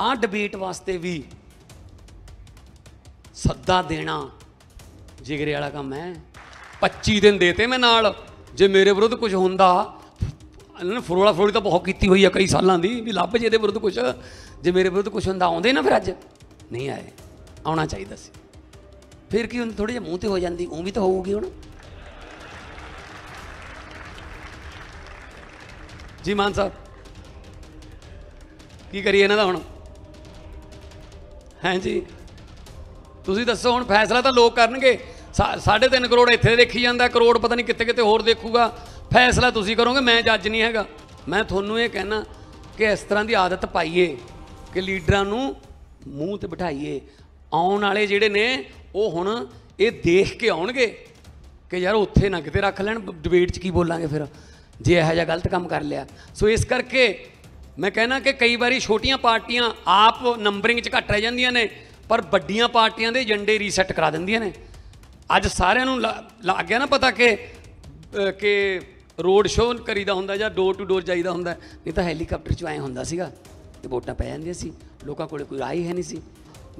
ਆ ਡਿਬੇਟ ਵਾਸਤੇ ਵੀ ਸੱਦਾ ਦੇਣਾ ਜਿਗਰੇ ਵਾਲਾ ਕੰਮ ਹੈ 25 ਦਿਨ ਦੇਤੇ ਮੈਂ ਨਾਲ ਜੇ ਮੇਰੇ ਵਿਰੁੱਧ ਕੁਝ ਹੁੰਦਾ ਇਹਨਾਂ ਨੇ ਫਰੋਲਾ ਫਰੋਲੀ ਤਾਂ ਬਹੁਤ ਕੀਤੀ ਹੋਈ ਆ ਕਈ ਸਾਲਾਂ ਦੀ ਵੀ ਲੱਭ ਜੇ ਇਹਦੇ ਵਿਰੁੱਧ ਕੁਝ ਜੇ ਮੇਰੇ ਵਿਰੁੱਧ ਕੁਝ ਹੁੰਦਾ ਆਉਂਦੇ ਨਾ ਫਿਰ ਅੱਜ ਨਹੀਂ ਆਏ ਆਉਣਾ ਚਾਹੀਦਾ ਸੀ ਫਿਰ ਕੀ ਹੁੰਦਾ ਥੋੜੇ ਜਿਹਾ ਮੂੰਹ ਤੇ ਹੋ ਜਾਂਦੀ ਉਹ ਵੀ ਤਾਂ ਹੋਊਗੀ ਹੁਣ ਜੀ ਮਾਨ ਸਾਹਿਬ ਕੀ ਕਰੀਏ ਇਹਨਾਂ ਦਾ ਹੁਣ ਹਾਂਜੀ ਜੀ ਤੁਸੀਂ ਦੱਸੋ ਹੁਣ ਫੈਸਲਾ ਤਾਂ ਲੋਕ ਕਰਨਗੇ 3.5 ਕਰੋੜ ਇੱਥੇ ਦੇਖੀ ਜਾਂਦਾ ਕਰੋੜ ਪਤਾ ਨਹੀਂ ਕਿੱਥੇ ਕਿੱਥੇ ਹੋਰ ਦੇਖੂਗਾ ਫੈਸਲਾ ਤੁਸੀਂ ਕਰੋਗੇ ਮੈਂ ਜੱਜ ਨਹੀਂ ਹੈਗਾ ਮੈਂ ਤੁਹਾਨੂੰ ਇਹ ਕਹਿਣਾ ਕਿ ਇਸ ਤਰ੍ਹਾਂ ਦੀ ਆਦਤ ਪਾਈਏ ਕਿ ਲੀਡਰਾਂ ਨੂੰ ਮੂੰਹ ਤੇ ਬਿਠਾਈਏ ਆਉਣ ਵਾਲੇ ਜਿਹੜੇ ਨੇ ਉਹ ਹੁਣ ਇਹ ਦੇਖ ਕੇ ਆਉਣਗੇ ਕਿ ਯਾਰ ਉੱਥੇ ਨਾ ਕਿਤੇ ਰੱਖ ਲੈਣ ਡਿਬੇਟ 'ਚ ਕੀ ਬੋਲਾਂਗੇ ਫਿਰ ਜੇ ਇਹੋ ਜਿਹਾ ਗਲਤ ਕੰਮ ਕਰ ਲਿਆ ਸੋ ਇਸ ਕਰਕੇ ਮੈਂ ਕਹਿਣਾ ਕਿ ਕਈ ਵਾਰੀ ਛੋਟੀਆਂ ਪਾਰਟੀਆਂ ਆਪ ਨੰਬਰਿੰਗ 'ਚ ਘਟ ਰਹਿ ਜਾਂਦੀਆਂ ਨੇ ਪਰ ਵੱਡੀਆਂ ਪਾਰਟੀਆਂ ਦੇ ਏਜੰਡੇ ਰੀਸੈਟ ਕਰਾ ਦਿੰਦੀਆਂ ਨੇ ਅੱਜ ਸਾਰਿਆਂ ਨੂੰ ਲੱਗ ਗਿਆ ਨਾ ਪਤਾ ਕਿ ਕਿ ਰੋਡ ਸ਼ੋਅ ਕਰੀਦਾ ਹੁੰਦਾ ਜਾਂ ਡੋਰ ਟੂ ਡੋਰ ਜਾਈਦਾ ਹੁੰਦਾ ਨਹੀਂ ਤਾਂ ਹੈਲੀਕਾਪਟਰ 'ਚ ਆਏ ਹੁੰਦਾ ਸੀਗਾ ਤੇ ਵੋਟਾਂ ਪੈ ਜਾਂਦੀਆਂ ਸੀ ਲੋਕਾਂ ਕੋਲੇ ਕੋਈ ਰਾਏ ਹੈ ਨਹੀਂ ਸੀ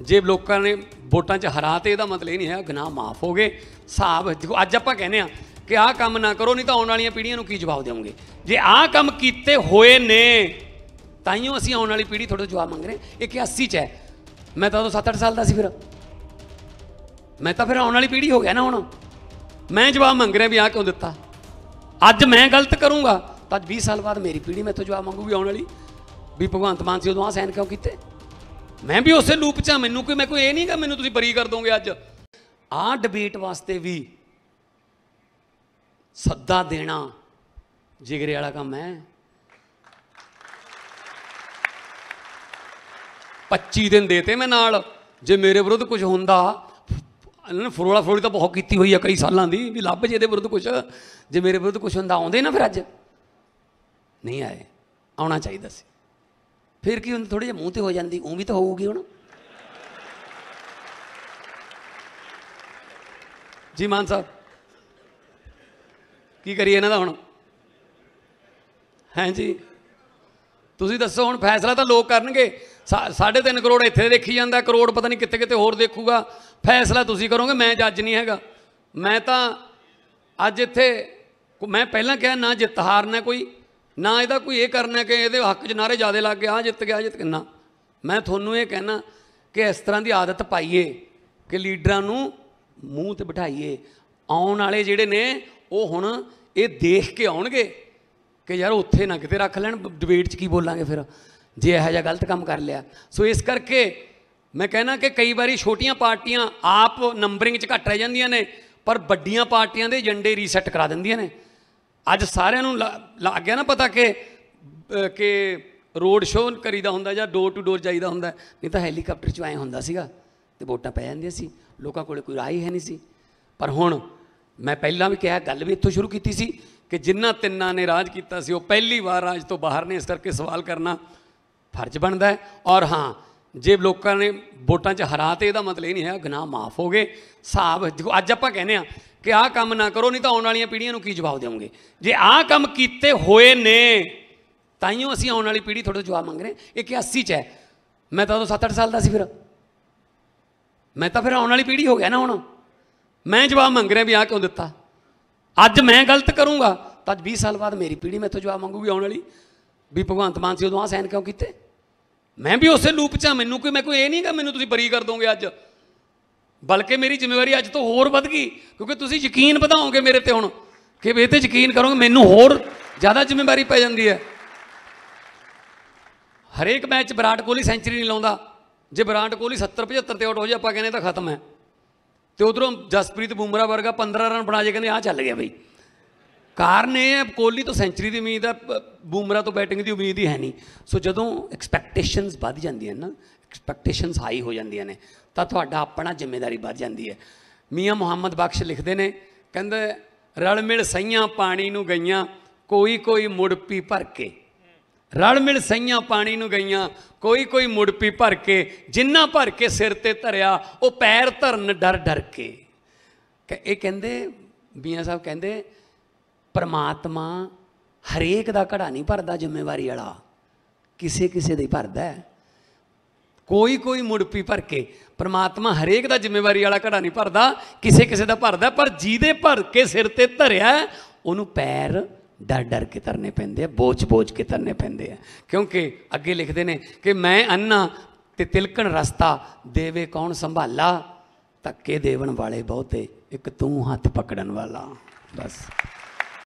ਜੇ ਲੋਕਾਂ ਨੇ ਵੋਟਾਂ 'ਚ ਹਰਾਤੇ ਇਹਦਾ ਮਤਲਬ ਇਹ ਨਹੀਂ ਹੈ ਗੁਨਾਹ ਮਾਫ ਹੋ ਗਏ ਸਾਬ ਦੇਖੋ ਅੱਜ ਆਪਾਂ ਕਹਿੰਦੇ ਆ ਕਿ ਆਹ ਕੰਮ ਨਾ ਕਰੋ ਨਹੀਂ ਤਾਂ ਆਉਣ ਵਾਲੀਆਂ ਪੀੜ੍ਹੀਆਂ ਨੂੰ ਕੀ ਜਵਾਬ ਦੇਵੋਗੇ ਜੇ ਆਹ ਕੰਮ ਕੀਤੇ ਹੋਏ ਨੇ ਤਾਂ ਅਸੀਂ ਆਉਣ ਵਾਲੀ ਪੀੜ੍ਹੀ ਤੁਹਾਡੇ ਜਵਾਬ ਮੰਗ ਰਹੇ ਇਹ ਕਿ 80 ਚ ਹੈ ਮੈਂ ਤਾਂ ਉਦੋਂ 7-8 ਸਾਲ ਦਾ ਸੀ ਫਿਰ ਮੈਂ ਤਾਂ ਫਿਰ ਆਉਣ ਵਾਲੀ ਪੀੜ੍ਹੀ ਹੋ ਗਿਆ ਨਾ ਹੁਣ ਮੈਂ ਜਵਾਬ ਮੰਗ ਰਿਹਾ ਵੀ ਆ ਕਿਉਂ ਦਿੱਤਾ ਅੱਜ ਮੈਂ ਗਲਤ ਕਰੂੰਗਾ ਤਾਂ 20 ਸਾਲ ਬਾਅਦ ਮੇਰੀ ਪੀੜ੍ਹੀ ਮੈਥੋਂ ਜਵਾਬ ਮੰਗੂਗੀ ਆਉਣ ਵਾਲੀ ਵੀ ਭਗਵੰਤ ਮਾਨ ਸੀ ਉਦੋਂ ਆ ਸਾਈਨ ਕਿਉਂ ਕੀਤੇ ਮੈਂ ਵੀ ਉਸੇ ਲੂਪ 'ਚ ਮੈਨੂੰ ਕੋਈ ਮੈਂ ਕੋਈ ਇਹ ਨਹੀਂਗਾ ਮੈਨੂੰ ਤੁਸੀਂ ਬਰੀ ਕਰ ਦੋਗੇ ਅੱਜ ਆ ਡਿਬੇਟ ਵਾਸਤੇ ਵੀ ਸੱਦਾ ਦੇਣਾ ਜਿਗਰੇ ਵਾਲਾ ਕੰਮ ਹੈ 25 ਦਿਨ ਦੇਤੇ ਮੈਂ ਨਾਲ ਜੇ ਮੇਰੇ ਵਿਰੁੱਧ ਕੁਝ ਹੁੰਦਾ ਇਹਨਾਂ ਨੇ ਫਰੋਲਾ ਫਰੋਲੀ ਤਾਂ ਬਹੁਤ ਕੀਤੀ ਹੋਈ ਆ ਕਈ ਸਾਲਾਂ ਦੀ ਵੀ ਲੱਭ ਜੇ ਇਹਦੇ ਵਿਰੁੱਧ ਕੁਝ ਜੇ ਮੇਰੇ ਵਿਰੁੱਧ ਕੁਝ ਹੁੰਦਾ ਆਉਂਦੇ ਨਾ ਫਿਰ ਅੱਜ ਨਹੀਂ ਆਏ ਆਉਣਾ ਚਾਹੀਦਾ ਸੀ ਫਿਰ ਕੀ ਹੁੰਦਾ ਥੋੜੇ ਜਿਹਾ ਮੂੰਹ ਤੇ ਹੋ ਜਾਂਦੀ ਉਹ ਵੀ ਤਾਂ ਹੋਊਗੀ ਹੁਣ ਜੀ ਮਾਨ ਸਾਹਿਬ ਕੀ ਕਰੀਏ ਇਹਨਾਂ ਦਾ ਹੁਣ ਹਾਂਜੀ ਤੁਸੀਂ ਦੱਸੋ ਹੁਣ ਫੈਸਲਾ ਤਾਂ ਲੋਕ ਕਰਨਗੇ 3.5 ਕਰੋੜ ਇੱਥੇ ਦੇਖੀ ਜਾਂਦਾ ਕਰੋੜ ਪਤਾ ਨਹੀਂ ਕਿੱਥੇ ਕਿੱਥੇ ਹੋਰ ਦੇਖੂਗਾ ਫੈਸਲਾ ਤੁਸੀਂ ਕਰੋਗੇ ਮੈਂ ਜੱਜ ਨਹੀਂ ਹੈਗਾ ਮੈਂ ਤਾਂ ਅੱਜ ਇੱਥੇ ਮੈਂ ਪਹਿਲਾਂ ਕਿਹਾ ਨਾ ਜਿੱਤ ਹਾਰਨਾ ਕੋਈ ਨਾ ਇਹਦਾ ਕੋਈ ਇਹ ਕਰਨਾ ਕਿ ਇਹਦੇ ਹੱਕ 'ਚ ਨਾਰੇ ਜ਼ਿਆਦੇ ਲੱਗ ਗਏ ਆ ਜਿੱਤ ਗਿਆ ਜਿੱਤ ਕਿੰਨਾ ਮੈਂ ਤੁਹਾਨੂੰ ਇਹ ਕਹਿਣਾ ਕਿ ਇਸ ਤਰ੍ਹਾਂ ਦੀ ਆਦਤ ਪਾਈਏ ਕਿ ਲੀਡਰਾਂ ਨੂੰ ਮੂੰਹ ਤੇ ਬਿਠਾਈਏ ਆਉਣ ਵਾਲੇ ਜਿਹੜੇ ਨੇ ਉਹ ਹੁਣ ਇਹ ਦੇਖ ਕੇ ਆਉਣਗੇ ਕਿ ਯਾਰ ਉੱਥੇ ਨਾ ਕਿਤੇ ਰੱਖ ਲੈਣ ਡਿਬੇਟ 'ਚ ਕੀ ਬੋਲਾਂਗੇ ਫਿਰ ਜੇ ਇਹ ਜਿਹਾ ਗਲਤ ਕੰਮ ਕਰ ਲਿਆ ਸੋ ਇਸ ਕਰਕੇ ਮੈਂ ਕਹਿਣਾ ਕਿ ਕਈ ਵਾਰੀ ਛੋਟੀਆਂ ਪਾਰਟੀਆਂ ਆਪ ਨੰਬਰਿੰਗ 'ਚ ਘੱਟ ਰਹਿ ਜਾਂਦੀਆਂ ਨੇ ਪਰ ਵੱਡੀਆਂ ਪਾਰਟੀਆਂ ਦੇ ਏਜੰਡੇ ਰੀਸੈਟ ਕਰਾ ਦਿੰਦੀਆਂ ਨੇ ਅੱਜ ਸਾਰਿਆਂ ਨੂੰ ਲੱਗ ਗਿਆ ਨਾ ਪਤਾ ਕਿ ਕਿ ਰੋਡ ਸ਼ੋਅ ਕਰੀਦਾ ਹੁੰਦਾ ਜਾਂ ਡੋਰ ਟੂ ਡੋਰ ਜਾਈਦਾ ਹੁੰਦਾ ਨਹੀਂ ਤਾਂ ਹੈਲੀਕਾਪਟਰ 'ਚ ਆਏ ਹੁੰਦਾ ਸੀਗਾ ਤੇ ਵੋਟਾਂ ਪੈ ਜਾਂਦੀਆਂ ਸੀ ਲੋਕਾਂ ਕੋਲੇ ਕੋਈ ਰਾਏ ਹੈ ਨਹੀਂ ਸੀ ਪਰ ਹੁਣ ਮੈਂ ਪਹਿਲਾਂ ਵੀ ਕਿਹਾ ਗੱਲ ਵੀ ਇੱਥੋਂ ਸ਼ੁਰੂ ਕੀਤੀ ਸੀ ਕਿ ਜਿਨ੍ਹਾਂ ਤਿੰਨਾਂ ਨੇ ਰਾਜ ਕੀਤਾ ਸੀ ਉਹ ਪਹਿਲੀ ਵਾਰ ਰਾਜ ਤੋਂ ਬਾਹਰ ਨੇ ਇਸ ਕਰਕੇ ਸਵਾਲ ਕਰਨਾ ਫਰਜ਼ ਬਣਦਾ ਹੈ ਔਰ ਹਾਂ ਜੇ ਲੋਕਾਂ ਨੇ ਵੋਟਾਂ 'ਚ ਹਰਾ ਤੇ ਇਹਦਾ ਮਤਲਬ ਇਹ ਨਹੀਂ ਹੈ ਗੁਨਾਹ ਮਾਫ ਹੋ ਗਏ ਸਾਬ ਦੇਖੋ ਅੱਜ ਆਪਾਂ ਕਹਿੰਦੇ ਆ ਕਿ ਆਹ ਕੰਮ ਨਾ ਕਰੋ ਨਹੀਂ ਤਾਂ ਆਉਣ ਵਾਲੀਆਂ ਪੀੜ੍ਹੀਆਂ ਨੂੰ ਕੀ ਜਵਾਬ ਦੇਵੋਗੇ ਜੇ ਆਹ ਕੰਮ ਕੀਤੇ ਹੋਏ ਨੇ ਤਾਈਓ ਅਸੀਂ ਆਉਣ ਵਾਲੀ ਪੀੜ੍ਹੀ ਤੁਹਾਡੇ ਤੋਂ ਜਵਾਬ ਮੰਗ ਰਹੇ ਇਹ 81 ਚ ਹੈ ਮੈਂ ਤਾਂ ਉਦੋਂ 7-8 ਸਾਲ ਦਾ ਸੀ ਫਿਰ ਮੈਂ ਤਾਂ ਫਿਰ ਆਉਣ ਵਾਲੀ ਪੀੜ੍ਹੀ ਹੋ ਗਿਆ ਨਾ ਹੁਣ ਮੈਂ ਜਵਾਬ ਮੰਗ ਰਿਹਾ ਵੀ ਆ ਕਿਉਂ ਦਿੱਤਾ ਅੱਜ ਮੈਂ ਗਲਤ ਕਰੂੰਗਾ ਤਾਂ 20 ਸਾਲ ਬਾਅਦ ਮੇਰੀ ਪੀੜ੍ਹੀ ਮੈਥੋਂ ਜਵਾਬ ਮੰਗੂਗੀ ਆਉਣ ਵਾਲੀ ਵੀ ਭਗਵੰਤ ਮਾਨ ਸੀ ਉਦੋਂ ਆ ਸਾਈਨ ਕਿਉਂ ਕੀਤੇ ਮੈਂ ਵੀ ਉਸੇ ਲੂਪ 'ਚ ਆ ਮੈਨੂੰ ਕੋਈ ਮੈਂ ਕੋਈ ਇਹ ਨਹੀਂਗਾ ਮੈਨੂੰ ਤੁਸੀਂ ਬਰੀ ਕਰ ਦੋਗੇ ਅੱਜ ਬਲਕਿ ਮੇਰੀ ਜ਼ਿੰਮੇਵਾਰੀ ਅੱਜ ਤੋਂ ਹੋਰ ਵੱਧ ਗਈ ਕਿਉਂਕਿ ਤੁਸੀਂ ਯਕੀਨ ਵਧਾਓਗੇ ਮੇਰੇ ਤੇ ਹੁਣ ਕਿ ਵੇ ਤੇ ਯਕੀਨ ਕਰੋਗੇ ਮੈਨੂੰ ਹੋਰ ਜ਼ਿਆਦਾ ਜ਼ਿੰਮੇਵਾਰੀ ਪੈ ਜਾਂਦੀ ਹੈ ਹਰੇਕ ਮੈਚ ਵਿਰਾਟ ਕੋਹਲੀ ਸੈਂਚਰੀ ਨਹੀਂ ਲਾਉਂਦਾ ਜੇ ਵਿਰਾਟ ਕੋਹਲੀ 70 75 ਤੇ ਆਊਟ ਹੋ ਜਾ ਆਪਾਂ ਕਹਿੰਦੇ ਤਾਂ ਖਤਮ ਹੈ ਤੇ ਉਧਰੋਂ ਜਸਪ੍ਰੀਤ ਬੂਮਰਾ ਵਰਗਾ 15 ਰਨ ਬਣਾ ਜੇ ਕਹਿੰਦੇ ਆ ਚੱਲ ਗਿਆ ਬਈ ਕਾਰਨ ਇਹ ਹੈ ਕੋਹਲੀ ਤੋਂ ਸੈਂਚਰੀ ਦੀ ਉਮੀਦ ਹੈ ਬੂਮਰਾ ਤੋਂ ਬੈਟਿੰਗ ਦੀ ਉਮੀਦ ਹੀ ਹੈ ਨਹੀਂ ਸੋ ਜਦੋਂ ਐਕਸਪੈਕਟੇਸ਼ਨਸ ਵੱਧ ਜਾਂਦੀਆਂ ਨਾ ਐਕਸਪੈਕਟੇਸ਼ਨਸ ਹਾਈ ਹੋ ਜਾਂਦੀਆਂ ਨੇ ਤਾਂ ਤੁਹਾਡਾ ਆਪਣਾ ਜ਼ਿੰਮੇਵਾਰੀ ਵੱਧ ਜਾਂਦੀ ਹੈ ਮੀਆਂ ਮੁਹੰਮਦ ਬਖਸ਼ ਲਿਖਦੇ ਨੇ ਕਹਿੰਦੇ ਰਲ ਮਿਲ ਸਈਆਂ ਪਾਣੀ ਨੂੰ ਗਈਆਂ ਕੋਈ ਕੋਈ ਮੁੜਪੀ ਭਰ ਕੇ ਰਲ ਮਿਲ ਸਈਆਂ ਪਾਣੀ ਨੂੰ ਗਈਆਂ ਕੋਈ ਕੋਈ ਮੁੜਪੀ ਭਰ ਕੇ ਜਿੰਨਾ ਭਰ ਕੇ ਸਿਰ ਤੇ ਧਰਿਆ ਉਹ ਪੈਰ ਧਰਨ ਡਰ ਡਰ ਕੇ ਇਹ ਕਹਿੰਦੇ ਮੀਆਂ ਸਾਹਿਬ ਕਹਿੰਦੇ ਪਰਮਾਤਮਾ ਹਰੇਕ ਦਾ ਘੜਾ ਨਹੀਂ ਭਰਦਾ ਜ਼ਿੰਮੇਵਾਰੀ ਵਾਲਾ ਕਿਸੇ ਕਿਸੇ ਦੇ ਭਰਦਾ ਹੈ ਕੋਈ ਕੋਈ ਮੁੜਪੀ ਭਰ ਕੇ ਪਰਮਾਤਮਾ ਹਰੇਕ ਦਾ ਜ਼ਿੰਮੇਵਾਰੀ ਵਾਲਾ ਘੜਾ ਨਹੀਂ ਭਰਦਾ ਕਿਸੇ ਕਿਸੇ ਦਾ ਭਰਦਾ ਪਰ ਜਿਹਦੇ ਭਰ ਕੇ ਸਿਰ ਤੇ ਧਰਿਆ ਉਹਨੂੰ ਪੈਰ ਡਰ ਡਰ ਕੇ ਤਰਨੇ ਪੈਂਦੇ ਆ ਬੋਝ ਬੋਝ ਕੇ ਤਰਨੇ ਪੈਂਦੇ ਆ ਕਿਉਂਕਿ ਅੱਗੇ ਲਿਖਦੇ ਨੇ ਕਿ ਮੈਂ ਅੰਨਾ ਤੇ ਤਿਲਕਣ ਰਸਤਾ ਦੇਵੇ ਕੌਣ ਸੰਭਾਲਾ ਤੱਕੇ ਦੇਵਣ ਵਾਲੇ ਬਹੁਤੇ ਇੱਕ ਤੂੰ ਹੱਥ ਪਕੜਨ ਵਾਲਾ ਬਸ